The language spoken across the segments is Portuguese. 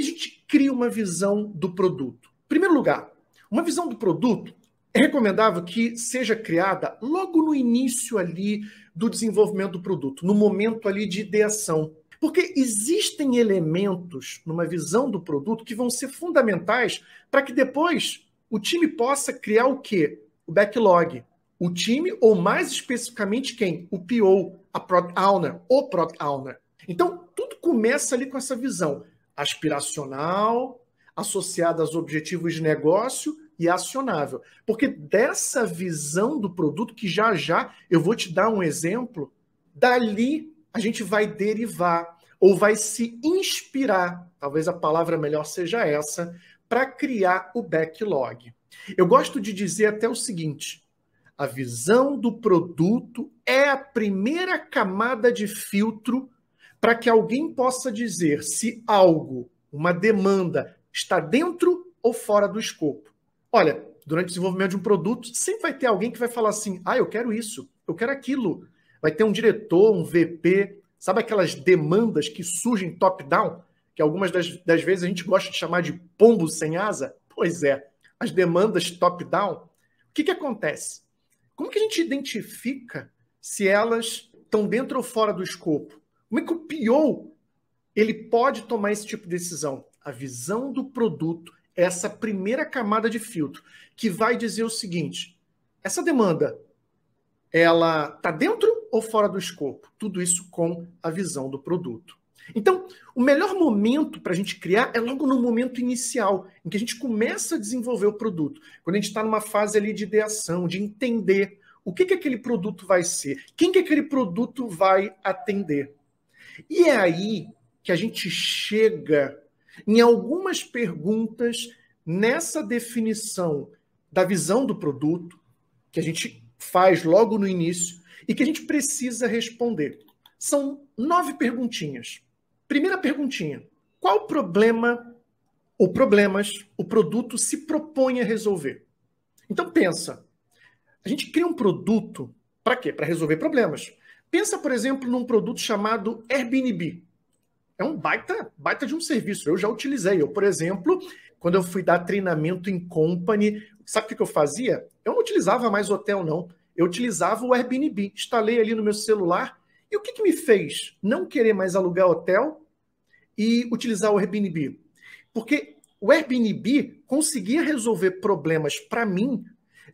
que a gente cria uma visão do produto? Em primeiro lugar, uma visão do produto é recomendável que seja criada logo no início ali do desenvolvimento do produto, no momento ali de ideação. Porque existem elementos numa visão do produto que vão ser fundamentais para que depois o time possa criar o quê? O backlog. O time, ou mais especificamente quem? O PO, a Product Owner, o Product Owner. Então, tudo começa ali com essa visão aspiracional, associada aos objetivos de negócio e acionável. Porque dessa visão do produto, que já já eu vou te dar um exemplo, dali a gente vai derivar ou vai se inspirar, talvez a palavra melhor seja essa, para criar o backlog. Eu gosto de dizer até o seguinte: a visão do produto é a primeira camada de filtro para que alguém possa dizer se algo, uma demanda, está dentro ou fora do escopo. Olha, durante o desenvolvimento de um produto, sempre vai ter alguém que vai falar assim: ah, eu quero isso, eu quero aquilo. Vai ter um diretor, um VP, sabe aquelas demandas que surgem top-down, que algumas das, das vezes a gente gosta de chamar de pombo sem asa? Pois é, as demandas top-down. O que, que acontece? Como que a gente identifica se elas estão dentro ou fora do escopo? Como é que o PO ele pode tomar esse tipo de decisão? A visão do produto, é essa primeira camada de filtro, que vai dizer o seguinte: essa demanda ela está dentro ou fora do escopo? Tudo isso com a visão do produto. Então, o melhor momento para a gente criar é logo no momento inicial, em que a gente começa a desenvolver o produto. Quando a gente está numa fase ali de ideação, de entender o que, que aquele produto vai ser, quem que aquele produto vai atender. E é aí que a gente chega em algumas perguntas nessa definição da visão do produto, que a gente faz logo no início e que a gente precisa responder. São nove perguntinhas. Primeira perguntinha: qual problema ou problemas o produto se propõe a resolver? Então pensa, a gente cria um produto para quê? Para resolver problemas. Pensa, por exemplo, num produto chamado Airbnb. É um baita, baita de um serviço. Eu já utilizei. Eu, por exemplo, quando eu fui dar treinamento em company, sabe o que eu fazia? Eu não utilizava mais hotel, não. Eu utilizava o Airbnb. Instalei ali no meu celular. E o que, que me fez não querer mais alugar hotel e utilizar o Airbnb? Porque o Airbnb conseguia resolver problemas para mim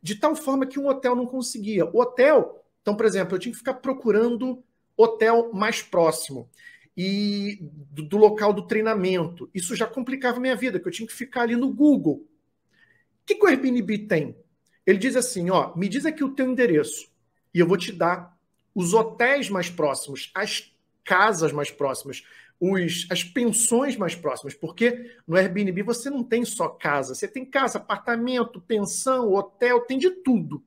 de tal forma que um hotel não conseguia. O hotel então, por exemplo, eu tinha que ficar procurando hotel mais próximo e do, do local do treinamento. Isso já complicava minha vida, que eu tinha que ficar ali no Google. O que, que o Airbnb tem? Ele diz assim, ó, me diz aqui o teu endereço e eu vou te dar os hotéis mais próximos, as casas mais próximas, os, as pensões mais próximas, porque no Airbnb você não tem só casa, você tem casa, apartamento, pensão, hotel, tem de tudo.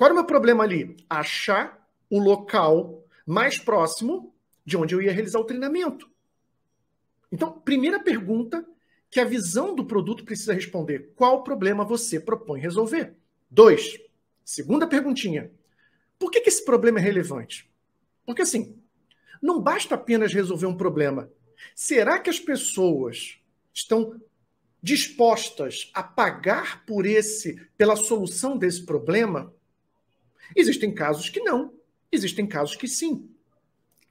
Qual era o meu problema ali? Achar o local mais próximo de onde eu ia realizar o treinamento. Então, primeira pergunta que a visão do produto precisa responder: qual problema você propõe resolver? Dois, segunda perguntinha: por que, que esse problema é relevante? Porque assim, não basta apenas resolver um problema. Será que as pessoas estão dispostas a pagar por esse, pela solução desse problema? Existem casos que não, existem casos que sim.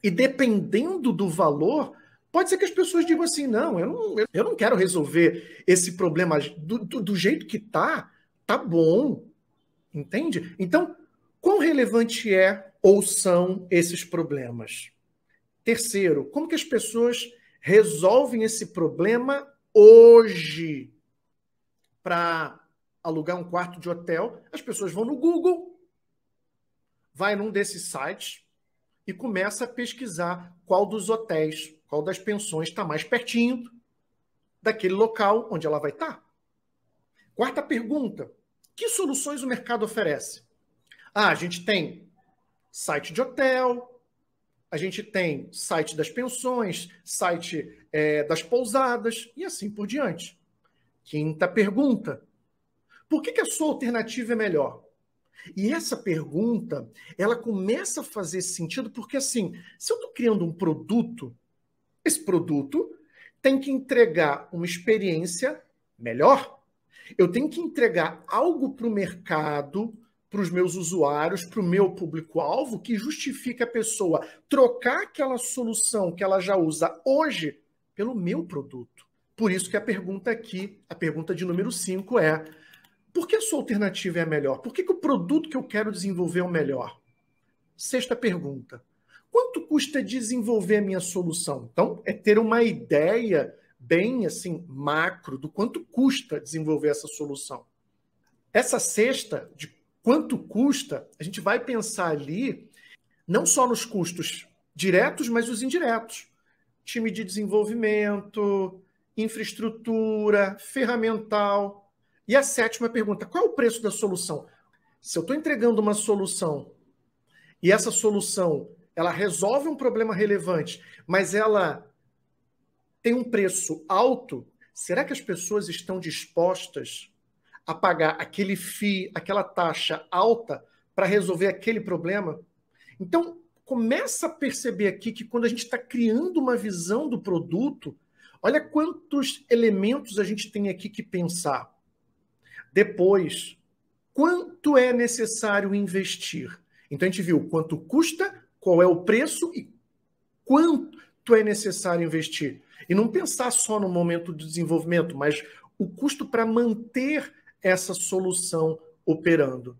E dependendo do valor, pode ser que as pessoas digam assim: não, eu não, eu não quero resolver esse problema do, do, do jeito que tá, tá bom. Entende? Então, quão relevante é ou são esses problemas? Terceiro, como que as pessoas resolvem esse problema hoje? Para alugar um quarto de hotel, as pessoas vão no Google, vai num desses sites e começa a pesquisar qual dos hotéis, qual das pensões está mais pertinho daquele local onde ela vai estar. Tá. Quarta pergunta: que soluções o mercado oferece? Ah, a gente tem site de hotel, a gente tem site das pensões, site é, das pousadas e assim por diante. Quinta pergunta: por que, que a sua alternativa é melhor? E essa pergunta, ela começa a fazer sentido porque assim, se eu estou criando um produto, esse produto tem que entregar uma experiência melhor. Eu tenho que entregar algo para o mercado, para os meus usuários, para o meu público-alvo, que justifique a pessoa trocar aquela solução que ela já usa hoje pelo meu produto. Por isso que a pergunta aqui, a pergunta de número 5 é: por que a sua alternativa é a melhor? Por que, que o produto que eu quero desenvolver é o melhor? Sexta pergunta. Quanto custa desenvolver a minha solução? Então, é ter uma ideia bem assim macro do quanto custa desenvolver essa solução. Essa sexta de quanto custa, a gente vai pensar ali não só nos custos diretos, mas os indiretos. Time de desenvolvimento, infraestrutura, ferramental. E a sétima pergunta: qual é o preço da solução? Se eu estou entregando uma solução e essa solução ela resolve um problema relevante, mas ela tem um preço alto, será que as pessoas estão dispostas a pagar aquele FII, aquela taxa alta para resolver aquele problema? Então, começa a perceber aqui que quando a gente está criando uma visão do produto, olha quantos elementos a gente tem aqui que pensar. Depois, quanto é necessário investir? Então a gente viu quanto custa, qual é o preço e quanto é necessário investir. E não pensar só no momento do desenvolvimento, mas o custo para manter essa solução operando.